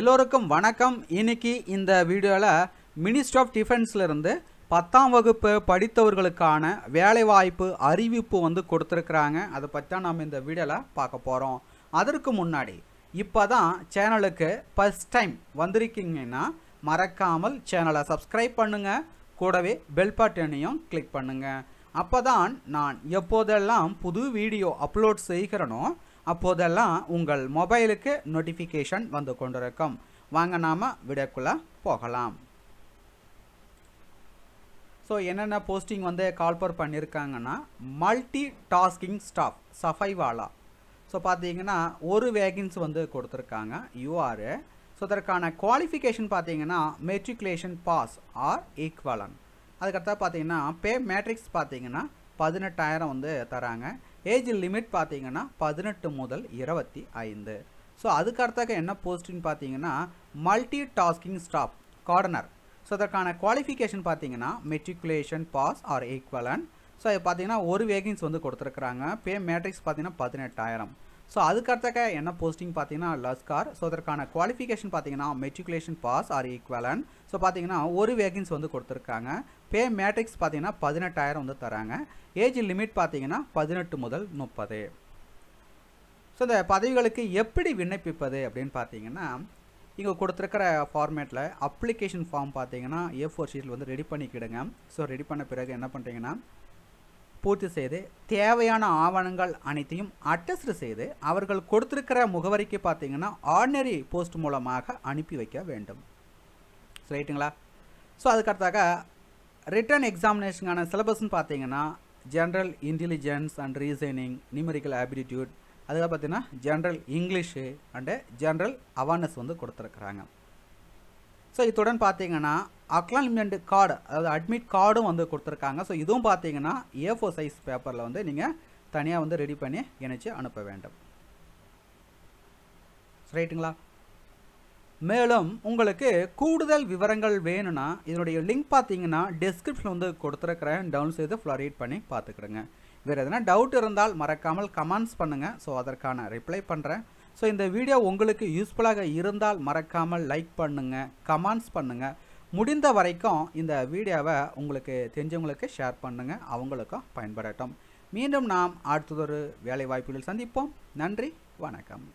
எல்லோருக்கும் வணக்கம் இன்னைக்கு இந்த வீடியோவில் மினிஸ்ட்ரி ஆஃப் டிஃபென்ஸ்லேருந்து பத்தாம் வகுப்பு படித்தவர்களுக்கான வேலைவாய்ப்பு அறிவிப்பு வந்து கொடுத்துருக்குறாங்க அதை பற்றி தான் நம்ம இந்த வீடியோவில் பார்க்க போகிறோம் அதற்கு முன்னாடி இப்போ தான் சேனலுக்கு ஃபஸ்ட் டைம் வந்திருக்கீங்கன்னா மறக்காமல் சேனலை சப்ஸ்கிரைப் பண்ணுங்கள் கூடவே பெல் பட்டனையும் கிளிக் பண்ணுங்கள் அப்போ தான் நான் எப்போதெல்லாம் புது வீடியோ அப்லோட் செய்கிறனோ அப்போதெல்லாம் உங்கள் மொபைலுக்கு நோட்டிஃபிகேஷன் வந்து கொண்டிருக்கும் வாங்க நாம் விடக்குள்ளே போகலாம் ஸோ என்னென்ன போஸ்டிங் வந்து கால்பர் பண்ணியிருக்காங்கன்னா multi tasking staff safaiwala so பார்த்தீங்கன்னா ஒரு வேகன்ஸ் வந்து கொடுத்துருக்காங்க யூஆர் ஸோ அதற்கான குவாலிஃபிகேஷன் பார்த்தீங்கன்னா மெட்ரிகுலேஷன் பாஸ் ஆர் ஈக்குவலன் அதுக்கடுத்தா பார்த்தீங்கன்னா பே மேட்ரிக்ஸ் பார்த்தீங்கன்னா பதினெட்டாயிரம் வந்து தராங்க ஏஜ் லிமிட் பார்த்தீங்கன்னா பதினெட்டு முதல் இருபத்தி ஐந்து ஸோ அதுக்கடுத்தாக்க என்ன போஸ்டிங் பார்த்தீங்கன்னா multi tasking staff gardener so அதற்கான குவாலிஃபிகேஷன் பார்த்தீங்கன்னா matriculation pass or equivalent so பார்த்தீங்கன்னா ஒரு வேகன்ஸ் வந்து கொடுத்துருக்குறாங்க பே மேட்ரிக்ஸ் பார்த்தீங்கன்னா பதினெட்டாயிரம் ஸோ அதுக்கடுத்தக்க என்ன போஸ்டிங் பார்த்தீங்கன்னா லஸ்கார் ஸோ அதற்கான குவாலிஃபிகேஷன் பார்த்தீங்கன்னா matriculation pass or equivalent so பார்த்தீங்கன்னா ஒரு வேகன்ஸ் வந்து கொடுத்துருக்காங்க பே மேட்ரிக்ஸ் பார்த்தீங்கன்னா பதினெட்டாயிரம் வந்து தராங்க ஏஜ் லிமிட் பார்த்தீங்கன்னா பதினெட்டு முதல் முப்பது ஸோ இந்த பதவிகளுக்கு எப்படி விண்ணப்பிப்பது அப்படின்னு பார்த்தீங்கன்னா இங்கே கொடுத்துருக்கிற ஃபார்மேட்டில் அப்ளிகேஷன் ஃபார்ம் பார்த்தீங்கன்னா ஏ ஃபோர் ஷீட்டில் வந்து ரெடி பண்ணிக்கிடுங்க ஸோ ரெடி பண்ண பிறகு என்ன பண்ணுறீங்கன்னா பூர்த்தி செய்து தேவையான ஆவணங்கள் அனைத்தையும் அட்டஸ்ட் செய்து அவர்கள் கொடுத்துருக்கிற முகவரிக்கு பார்த்தீங்கன்னா ஆர்டினரி போஸ்ட் மூலமாக அனுப்பி வைக்க வேண்டும் ரைட்டுங்களா ஸோ அதுக்கடுத்தாக ரிட்டர்ன் எக்ஸாமினேஷனுக்கான சிலபஸ்ன்னு பார்த்தீங்கன்னா general intelligence and reasoning numerical aptitude அதுக்காக பார்த்தீங்கன்னா general English and general awareness வந்து கொடுத்துருக்குறாங்க ஸோ இத்துடன் பார்த்தீங்கன்னா அக்னாலஜ்மெண்ட் கார்டு அதாவது அட்மிட் கார்டும் வந்து கொடுத்துருக்காங்க ஸோ இதுவும் பார்த்தீங்கன்னா ஏ ஃபோர் சைஸ் பேப்பரில் வந்து நீங்கள் தனியாக வந்து ரெடி பண்ணி இணைச்சி அனுப்ப வேண்டும் ரைட்டுங்களா மேலும் உங்களுக்கு கூடுதல் விவரங்கள் வேணும்னா இதனுடைய லிங்க் பார்த்தீங்கன்னா டிஸ்கிரிப்ஷன் வந்து கொடுத்துருக்குறேன் டவுன் செய்து ஃபுல்லாக பண்ணி பார்த்துக்கிடுங்க வேறு எதனா டவுட் இருந்தால் மறக்காமல் கமெண்ட்ஸ் பண்ணுங்கள் ஸோ அதற்கான ரிப்ளை பண்ணுறேன் ஸோ இந்த வீடியோ உங்களுக்கு யூஸ்ஃபுல்லாக இருந்தால் மறக்காமல் லைக் பண்ணுங்கள் கமெண்ட்ஸ் பண்ணுங்கள் முடிந்த வரைக்கும் இந்த வீடியோவை உங்களுக்கு தெரிஞ்சவங்களுக்கு ஷேர் பண்ணுங்கள் அவங்களுக்கும் பயன்படட்டும் மீண்டும் நாம் அடுத்ததொரு வேலை சந்திப்போம் நன்றி வணக்கம்